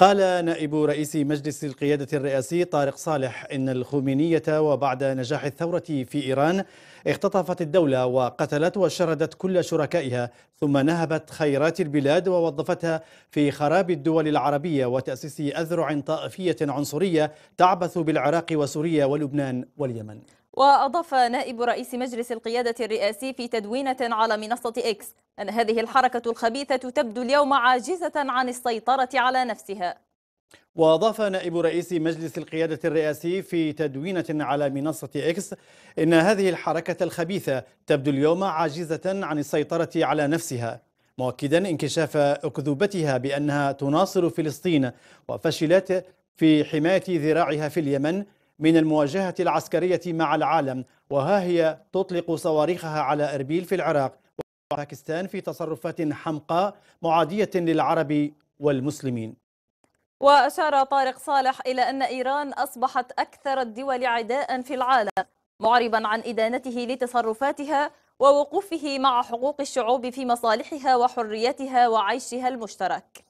قال نائب رئيس مجلس القيادة الرئاسي طارق صالح إن الخمينية وبعد نجاح الثورة في إيران اختطفت الدولة وقتلت وشردت كل شركائها ثم نهبت خيرات البلاد ووظفتها في خراب الدول العربية وتأسيس أذرع طائفية عنصرية تعبث بالعراق وسوريا ولبنان واليمن وأضاف نائب رئيس مجلس القيادة الرئاسي في تدوينة على منصة إكس أن هذه الحركة الخبيثة تبدو اليوم عاجزة عن السيطرة على نفسها وأضاف نائب رئيس مجلس القيادة الرئاسي في تدوينة على منصة إكس إن هذه الحركة الخبيثة تبدو اليوم عاجزة عن السيطرة على نفسها مؤكدا انكشاف أكذوبتها بأنها تناصر فلسطين وفشلت في حماية ذراعها في اليمن من المواجهة العسكرية مع العالم وها هي تطلق صواريخها على أربيل في العراق باكستان في تصرفات حمقاء معادية للعرب والمسلمين وأشار طارق صالح إلى أن إيران أصبحت أكثر الدول عداء في العالم معربا عن إدانته لتصرفاتها ووقوفه مع حقوق الشعوب في مصالحها وحريتها وعيشها المشترك